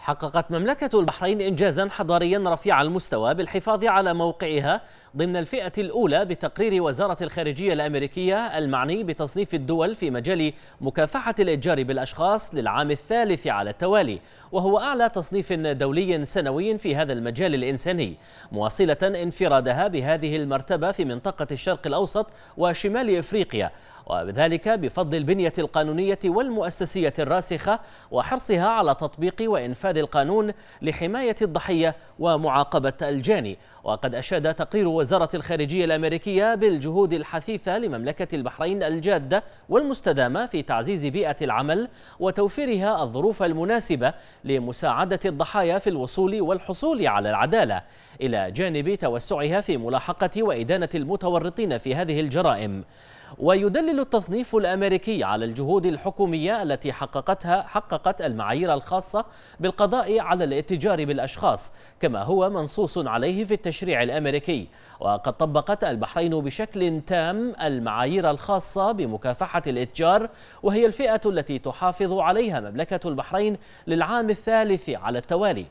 حققت مملكة البحرين إنجازا حضاريا رفيع المستوى بالحفاظ على موقعها ضمن الفئة الأولى بتقرير وزارة الخارجية الأمريكية المعني بتصنيف الدول في مجال مكافحة الإتجار بالأشخاص للعام الثالث على التوالي وهو أعلى تصنيف دولي سنوي في هذا المجال الإنساني مواصلة انفرادها بهذه المرتبة في منطقة الشرق الأوسط وشمال إفريقيا وذلك بفضل البنية القانونية والمؤسسية الراسخة وحرصها على تطبيق وإنفاذ بنفاذ القانون لحماية الضحية ومعاقبة الجاني وقد أشاد تقرير وزارة الخارجية الأمريكية بالجهود الحثيثة لمملكة البحرين الجادة والمستدامة في تعزيز بيئة العمل وتوفيرها الظروف المناسبة لمساعدة الضحايا في الوصول والحصول على العدالة إلى جانب توسعها في ملاحقة وإدانة المتورطين في هذه الجرائم ويدلل التصنيف الأمريكي على الجهود الحكومية التي حققتها حققت المعايير الخاصة بالقانون القضاء على الاتجار بالأشخاص كما هو منصوص عليه في التشريع الأمريكي وقد طبقت البحرين بشكل تام المعايير الخاصة بمكافحة الاتجار وهي الفئة التي تحافظ عليها مملكة البحرين للعام الثالث على التوالي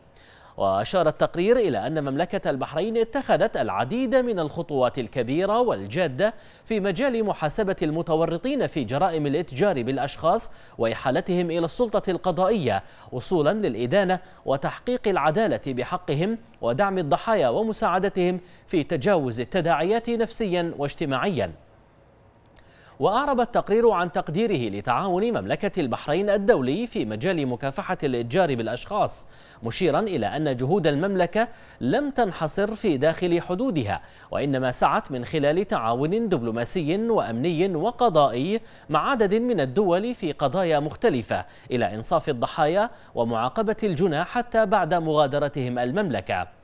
وأشار التقرير إلى أن مملكة البحرين اتخذت العديد من الخطوات الكبيرة والجادة في مجال محاسبة المتورطين في جرائم الاتجار بالأشخاص وإحالتهم إلى السلطة القضائية وصولا للإدانة وتحقيق العدالة بحقهم ودعم الضحايا ومساعدتهم في تجاوز التداعيات نفسيا واجتماعيا وأعرب التقرير عن تقديره لتعاون مملكة البحرين الدولي في مجال مكافحة الإتجار بالأشخاص مشيرا إلى أن جهود المملكة لم تنحصر في داخل حدودها وإنما سعت من خلال تعاون دبلوماسي وأمني وقضائي مع عدد من الدول في قضايا مختلفة إلى إنصاف الضحايا ومعاقبة الجنى حتى بعد مغادرتهم المملكة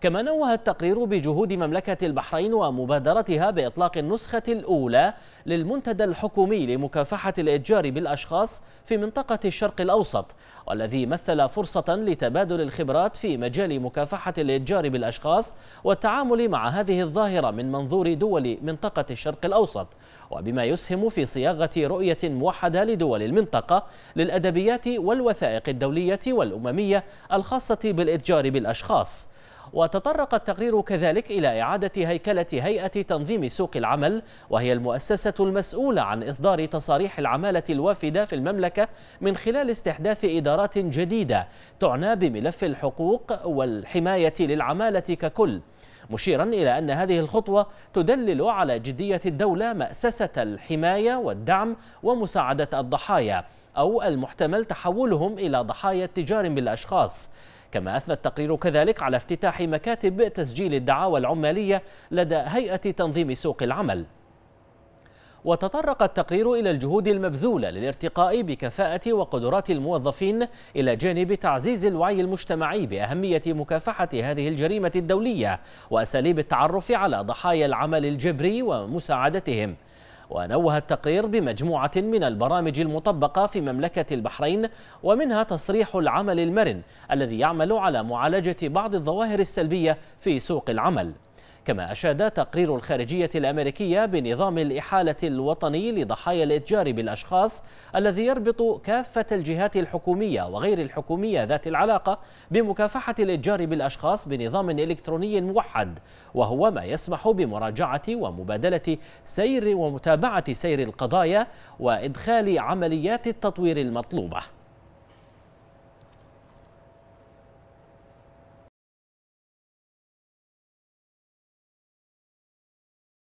كما نوه التقرير بجهود مملكة البحرين ومبادرتها بإطلاق النسخة الأولى للمنتدى الحكومي لمكافحة الإتجار بالأشخاص في منطقة الشرق الأوسط والذي مثل فرصة لتبادل الخبرات في مجال مكافحة الإتجار بالأشخاص والتعامل مع هذه الظاهرة من منظور دول منطقة الشرق الأوسط وبما يسهم في صياغة رؤية موحدة لدول المنطقة للأدبيات والوثائق الدولية والأممية الخاصة بالإتجار بالأشخاص وتطرق التقرير كذلك إلى إعادة هيكلة هيئة تنظيم سوق العمل وهي المؤسسة المسؤولة عن إصدار تصاريح العمالة الوافدة في المملكة من خلال استحداث إدارات جديدة تعنى بملف الحقوق والحماية للعمالة ككل مشيرا إلى أن هذه الخطوة تدلل على جدية الدولة مأسسة الحماية والدعم ومساعدة الضحايا أو المحتمل تحولهم إلى ضحايا التجار بالأشخاص كما أثنى التقرير كذلك على افتتاح مكاتب تسجيل الدعاوى العمالية لدى هيئة تنظيم سوق العمل وتطرق التقرير إلى الجهود المبذولة للارتقاء بكفاءة وقدرات الموظفين إلى جانب تعزيز الوعي المجتمعي بأهمية مكافحة هذه الجريمة الدولية وأساليب التعرف على ضحايا العمل الجبري ومساعدتهم ونوه التقرير بمجموعة من البرامج المطبقة في مملكة البحرين ومنها تصريح العمل المرن الذي يعمل على معالجة بعض الظواهر السلبية في سوق العمل كما أشاد تقرير الخارجية الأمريكية بنظام الإحالة الوطني لضحايا الإتجار بالأشخاص الذي يربط كافة الجهات الحكومية وغير الحكومية ذات العلاقة بمكافحة الإتجار بالأشخاص بنظام إلكتروني موحد وهو ما يسمح بمراجعة ومبادلة سير ومتابعة سير القضايا وإدخال عمليات التطوير المطلوبة